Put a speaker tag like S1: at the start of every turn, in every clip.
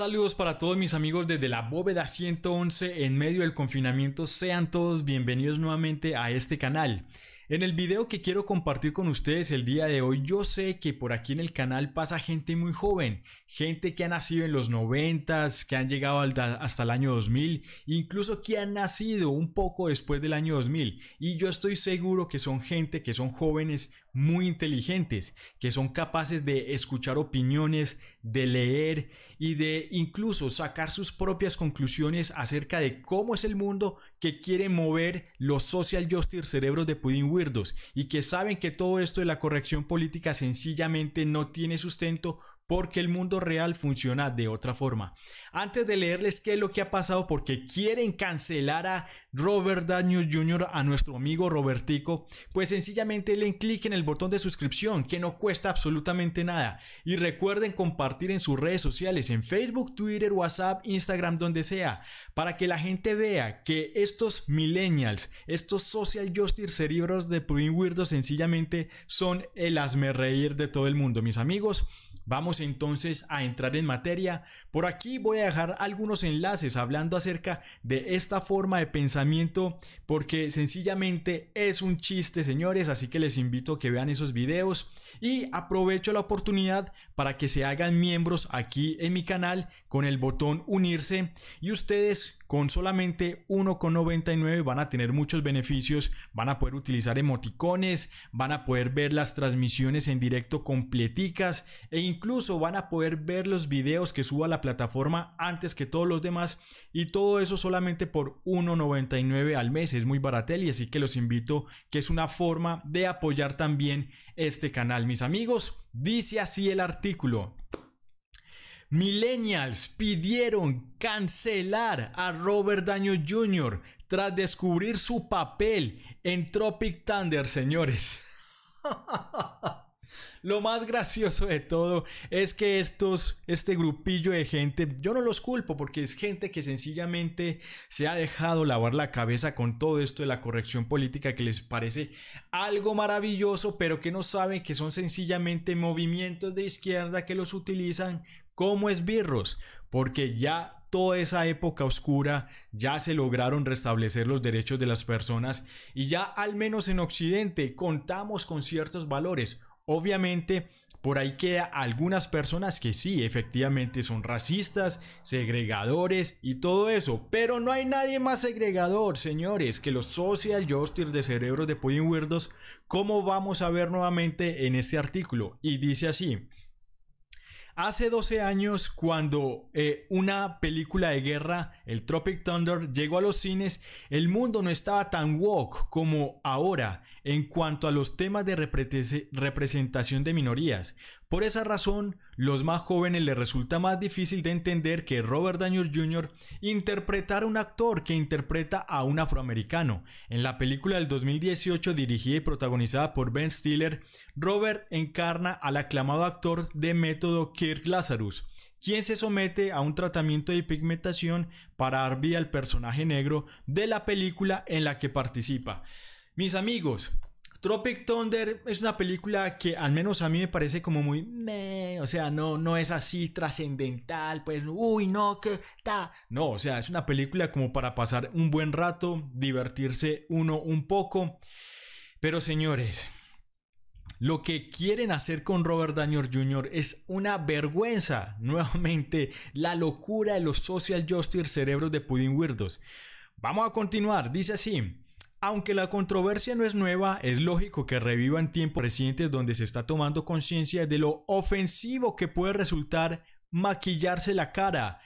S1: Saludos para todos mis amigos desde la bóveda 111 en medio del confinamiento. Sean todos bienvenidos nuevamente a este canal. En el video que quiero compartir con ustedes el día de hoy, yo sé que por aquí en el canal pasa gente muy joven, gente que ha nacido en los 90, que han llegado hasta el año 2000, incluso que han nacido un poco después del año 2000. Y yo estoy seguro que son gente que son jóvenes muy inteligentes, que son capaces de escuchar opiniones, de leer y de incluso sacar sus propias conclusiones acerca de cómo es el mundo que quiere mover los social justice cerebros de Pudding Weirdos y que saben que todo esto de la corrección política sencillamente no tiene sustento porque el mundo real funciona de otra forma. Antes de leerles qué es lo que ha pasado porque quieren cancelar a Robert Daniel Jr., a nuestro amigo Robertico, pues sencillamente le clic en el botón de suscripción que no cuesta absolutamente nada y recuerden compartir en sus redes sociales, en Facebook, Twitter, WhatsApp, Instagram, donde sea, para que la gente vea que estos millennials, estos social justice cerebros de Pudding Weirdo sencillamente son el asme reír de todo el mundo, mis amigos. Vamos entonces a entrar en materia. Por aquí voy a dejar algunos enlaces hablando acerca de esta forma de pensamiento porque sencillamente es un chiste, señores, así que les invito a que vean esos videos y aprovecho la oportunidad para que se hagan miembros aquí en mi canal con el botón unirse y ustedes con solamente 1,99 van a tener muchos beneficios, van a poder utilizar emoticones, van a poder ver las transmisiones en directo completicas e incluso van a poder ver los videos que suba la plataforma antes que todos los demás y todo eso solamente por 1,99 al mes, es muy baratel y así que los invito que es una forma de apoyar también este canal, mis amigos. Dice así el artículo. Millennials pidieron cancelar a Robert Daño Jr. tras descubrir su papel en Tropic Thunder, señores. Lo más gracioso de todo es que estos, este grupillo de gente, yo no los culpo porque es gente que sencillamente se ha dejado lavar la cabeza con todo esto de la corrección política que les parece algo maravilloso, pero que no saben que son sencillamente movimientos de izquierda que los utilizan como esbirros, porque ya toda esa época oscura, ya se lograron restablecer los derechos de las personas y ya al menos en Occidente contamos con ciertos valores. Obviamente, por ahí queda algunas personas que sí, efectivamente son racistas, segregadores y todo eso, pero no hay nadie más segregador, señores, que los social justice de cerebros de Pudding Weirdos, como vamos a ver nuevamente en este artículo. Y dice así. Hace 12 años, cuando eh, una película de guerra, el Tropic Thunder, llegó a los cines, el mundo no estaba tan woke como ahora en cuanto a los temas de representación de minorías. Por esa razón, los más jóvenes les resulta más difícil de entender que Robert Daniel Jr. interpretara a un actor que interpreta a un afroamericano. En la película del 2018 dirigida y protagonizada por Ben Stiller, Robert encarna al aclamado actor de método Kirk Lazarus, quien se somete a un tratamiento de pigmentación para dar vida al personaje negro de la película en la que participa. Mis amigos, Tropic Thunder es una película que al menos a mí me parece como muy o sea, no, no es así trascendental, pues, uy, no, que ta. No, o sea, es una película como para pasar un buen rato, divertirse uno un poco. Pero señores, lo que quieren hacer con Robert Daniel Jr. es una vergüenza. Nuevamente, la locura de los social justice cerebros de Pudding Weirdos. Vamos a continuar, dice así. Aunque la controversia no es nueva, es lógico que reviva en tiempos recientes donde se está tomando conciencia de lo ofensivo que puede resultar maquillarse la cara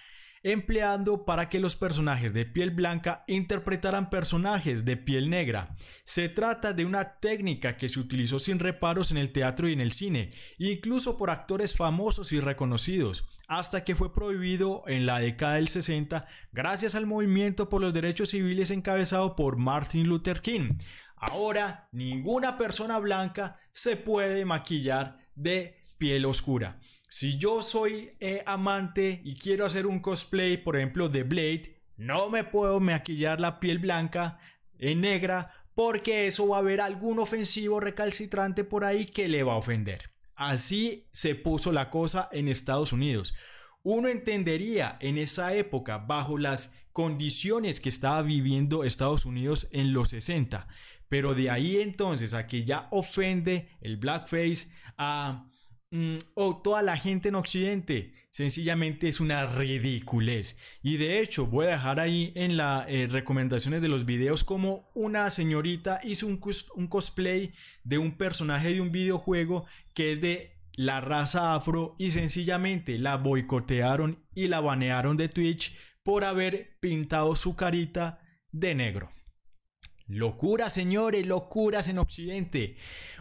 S1: empleando para que los personajes de piel blanca interpretaran personajes de piel negra. Se trata de una técnica que se utilizó sin reparos en el teatro y en el cine, incluso por actores famosos y reconocidos, hasta que fue prohibido en la década del 60 gracias al movimiento por los derechos civiles encabezado por Martin Luther King. Ahora, ninguna persona blanca se puede maquillar de piel oscura. Si yo soy eh, amante y quiero hacer un cosplay, por ejemplo, de Blade, no me puedo maquillar la piel blanca en eh, negra porque eso va a haber algún ofensivo recalcitrante por ahí que le va a ofender. Así se puso la cosa en Estados Unidos. Uno entendería en esa época, bajo las condiciones que estaba viviendo Estados Unidos en los 60, pero de ahí entonces a que ya ofende el blackface a Mm, o toda la gente en Occidente. Sencillamente es una ridiculez. Y de hecho voy a dejar ahí en las eh, recomendaciones de los videos como una señorita hizo un cosplay de un personaje de un videojuego que es de la raza afro y sencillamente la boicotearon y la banearon de Twitch por haber pintado su carita de negro. Locura, señores, locuras en Occidente.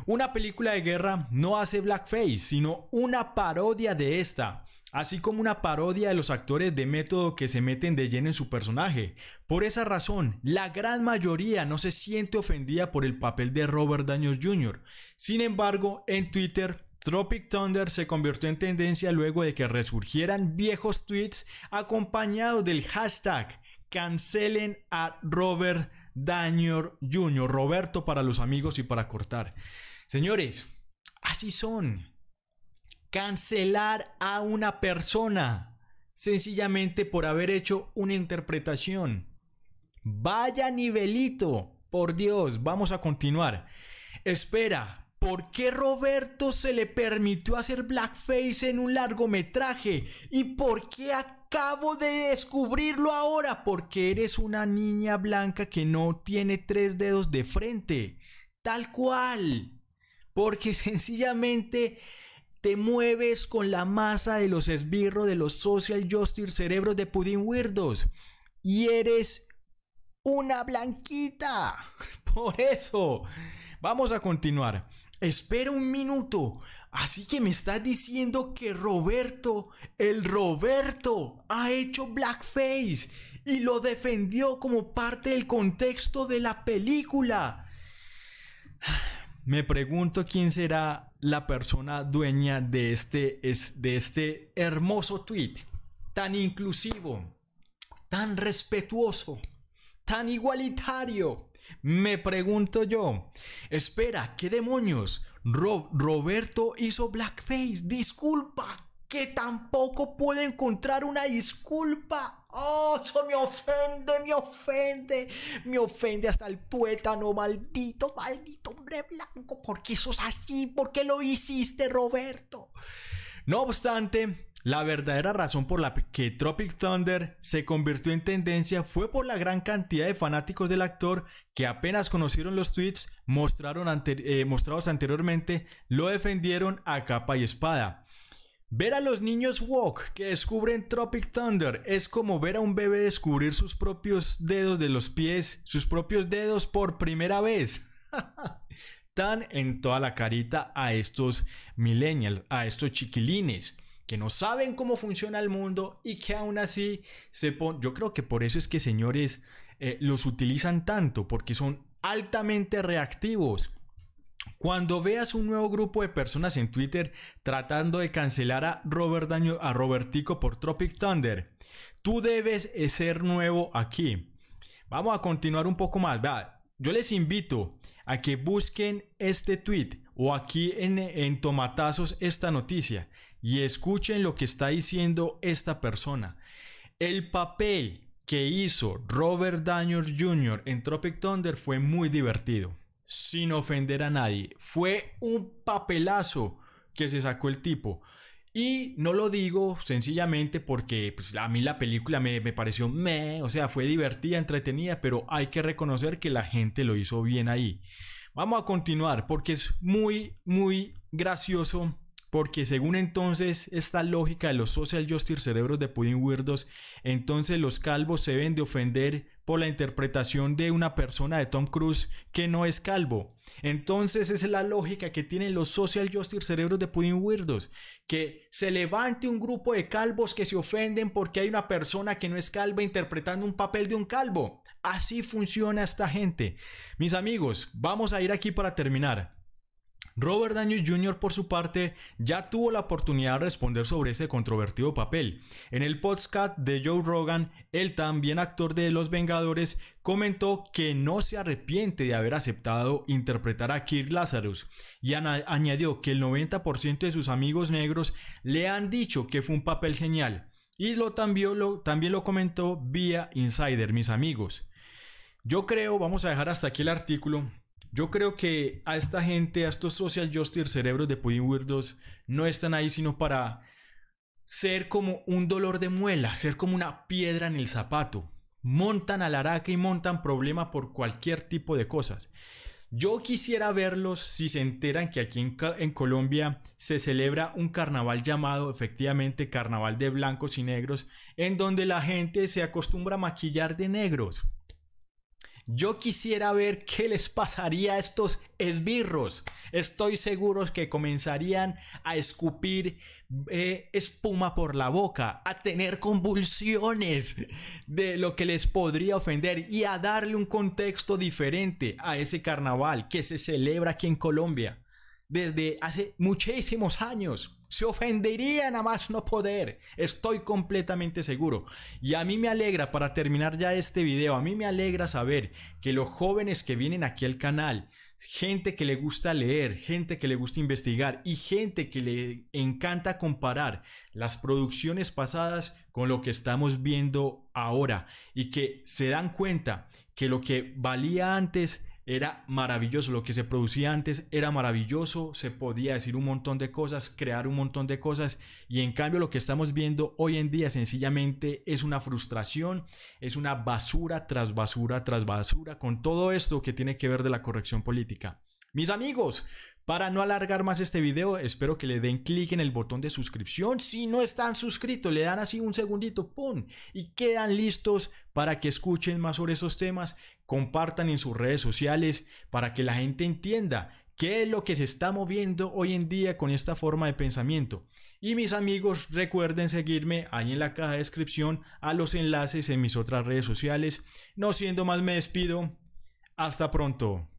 S1: Una película de guerra no hace blackface, sino una parodia de esta, así como una parodia de los actores de método que se meten de lleno en su personaje. Por esa razón, la gran mayoría no se siente ofendida por el papel de Robert Daniels Jr. Sin embargo, en Twitter Tropic Thunder se convirtió en tendencia luego de que resurgieran viejos tweets acompañados del hashtag cancelen a Robert Daniel Jr., Roberto para los amigos y para cortar. Señores, así son. Cancelar a una persona sencillamente por haber hecho una interpretación. Vaya nivelito, por Dios, vamos a continuar. Espera, ¿por qué Roberto se le permitió hacer blackface en un largometraje? ¿Y por qué a acabo de descubrirlo ahora porque eres una niña blanca que no tiene tres dedos de frente. Tal cual. Porque sencillamente te mueves con la masa de los esbirros de los social justice cerebros de pudín weirdos. Y eres una blanquita. Por eso. Vamos a continuar. Espera un minuto. Así que me está diciendo que Roberto, el Roberto, ha hecho blackface y lo defendió como parte del contexto de la película. Me pregunto quién será la persona dueña de este, de este hermoso tweet, tan inclusivo, tan respetuoso, tan igualitario. Me pregunto yo, espera, ¿qué demonios? Roberto hizo blackface. Disculpa, que tampoco puede encontrar una disculpa. ¡Oh, eso me ofende, me ofende! Me ofende hasta el tuétano, maldito, maldito hombre blanco. ¿Por qué sos así? ¿Por qué lo hiciste, Roberto? No obstante, la verdadera razón por la que Tropic Thunder se convirtió en tendencia fue por la gran cantidad de fanáticos del actor que apenas conocieron los tweets eh, mostrados anteriormente, lo defendieron a capa y espada. Ver a los niños Walk que descubren Tropic Thunder es como ver a un bebé descubrir sus propios dedos de los pies, sus propios dedos por primera vez. Tan en toda la carita a estos millennials, a estos chiquilines que no saben cómo funciona el mundo y que aún así se pon Yo creo que por eso es que señores eh, los utilizan tanto, porque son altamente reactivos. Cuando veas un nuevo grupo de personas en Twitter tratando de cancelar a, Robert Daño, a Robertico por Tropic Thunder, tú debes ser nuevo aquí. Vamos a continuar un poco más. Yo les invito a que busquen este tweet o aquí en, en Tomatazos esta noticia y escuchen lo que está diciendo esta persona. El papel que hizo Robert Daniels Jr. en Tropic Thunder fue muy divertido, sin ofender a nadie. Fue un papelazo que se sacó el tipo. Y no lo digo sencillamente porque pues, a mí la película me, me, pareció meh, o sea, fue divertida, entretenida, pero hay que reconocer que la gente lo hizo bien ahí. Vamos a continuar porque es muy, muy gracioso porque según entonces esta lógica de los social justice cerebros de pudding weirdos, entonces los calvos se ven de ofender por la interpretación de una persona de Tom Cruise que no es calvo. Entonces esa es la lógica que tienen los social justice cerebros de pudding weirdos, que se levante un grupo de calvos que se ofenden porque hay una persona que no es calva interpretando un papel de un calvo. Así funciona esta gente. Mis amigos, vamos a ir aquí para terminar. Robert Downey Jr. por su parte ya tuvo la oportunidad de responder sobre ese controvertido papel. En el podcast de Joe Rogan, el también actor de Los Vengadores comentó que no se arrepiente de haber aceptado interpretar a Kirk Lazarus y añadió que el 90% de sus amigos negros le han dicho que fue un papel genial. Y lo también, lo, también lo comentó vía Insider, mis amigos. Yo creo, vamos a dejar hasta aquí el artículo, yo creo que a esta gente, a estos social justice cerebros de Pudding no están ahí sino para ser como un dolor de muela, ser como una piedra en el zapato. Montan al y montan problema por cualquier tipo de cosas. Yo quisiera verlos si se enteran que aquí en, Colombia se celebra un carnaval llamado efectivamente Carnaval de Blancos y Negros, en donde la gente se acostumbra a maquillar de negros. Yo quisiera ver qué les pasaría a estos esbirros. Estoy seguro que comenzarían a escupir eh, espuma por la boca, a tener convulsiones de lo que les podría ofender y a darle un contexto diferente a ese carnaval que se celebra aquí en Colombia desde hace muchísimos años. Se ofenderían a más no poder. Estoy completamente seguro. Y a mí me alegra, para terminar ya este video, a mí me alegra saber que los jóvenes que vienen aquí al canal, gente que le gusta leer, gente que le gusta investigar y gente que le encanta comparar las producciones pasadas con lo que estamos viendo ahora y que se dan cuenta que lo que valía antes era maravilloso, lo que se producía antes era maravilloso, se podía decir un montón de cosas, crear un montón de cosas y en cambio lo que estamos viendo hoy en día sencillamente es una frustración, es una basura tras basura tras basura con todo esto que tiene que ver de la corrección política. Mis amigos, para no alargar más este video, espero que le den clic en el botón de suscripción. Si no están suscritos, le dan así un segundito, ¡pum! Y quedan listos para que escuchen más sobre esos temas, compartan en sus redes sociales, para que la gente entienda qué es lo que se está moviendo hoy en día con esta forma de pensamiento. Y mis amigos, recuerden seguirme ahí en la caja de descripción a los enlaces en mis otras redes sociales. No siendo más, me despido. Hasta pronto.